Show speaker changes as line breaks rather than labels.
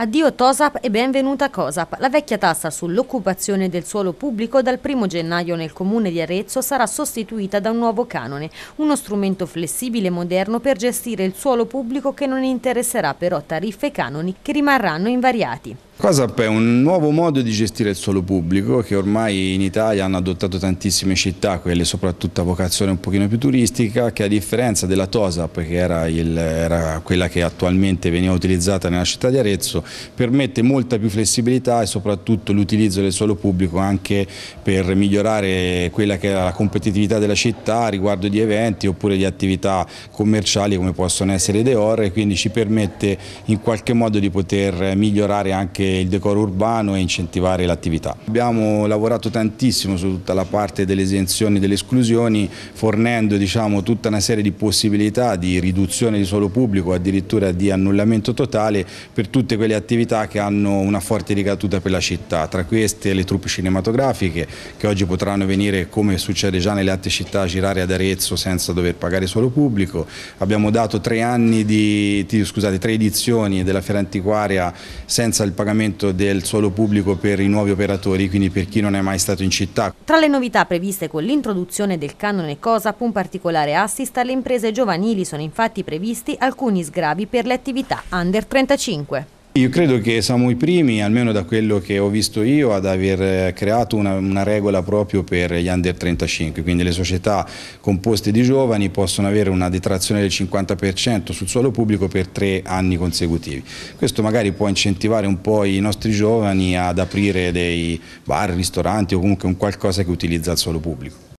Addio Tosap e benvenuta a Cosap. La vecchia tassa sull'occupazione del suolo pubblico dal 1 gennaio nel comune di Arezzo sarà sostituita da un nuovo canone, uno strumento flessibile e moderno per gestire il suolo pubblico che non interesserà però tariffe e canoni che rimarranno invariati.
COSAP è un nuovo modo di gestire il suolo pubblico che ormai in Italia hanno adottato tantissime città, quelle soprattutto a vocazione un pochino più turistica, che a differenza della TOSAP, che era, il, era quella che attualmente veniva utilizzata nella città di Arezzo, permette molta più flessibilità e soprattutto l'utilizzo del suolo pubblico anche per migliorare quella che era la competitività della città riguardo di eventi oppure di attività commerciali come possono essere i ore e quindi ci permette in qualche modo di poter migliorare anche il decoro urbano e incentivare l'attività. Abbiamo lavorato tantissimo su tutta la parte delle esenzioni e delle esclusioni, fornendo diciamo, tutta una serie di possibilità di riduzione di suolo pubblico, addirittura di annullamento totale per tutte quelle attività che hanno una forte ricaduta per la città, tra queste le truppe cinematografiche che oggi potranno venire, come succede già nelle altre città, a girare ad Arezzo senza dover pagare suolo pubblico. Abbiamo dato tre, di, scusate, tre edizioni della Fiera Antiquaria senza il pagamento funzionamento del suolo pubblico per i nuovi operatori, quindi per chi non è mai stato in città.
Tra le novità previste con l'introduzione del canone COSAP un particolare assist alle imprese giovanili sono infatti previsti alcuni sgravi per le attività under 35.
Io credo che siamo i primi, almeno da quello che ho visto io, ad aver eh, creato una, una, regola proprio per gli under 35, quindi le società composte di giovani possono avere una detrazione del 50% sul suolo pubblico per tre anni consecutivi. Questo magari può incentivare un po' i nostri giovani ad aprire dei bar, ristoranti o comunque un qualcosa che utilizza il suolo pubblico.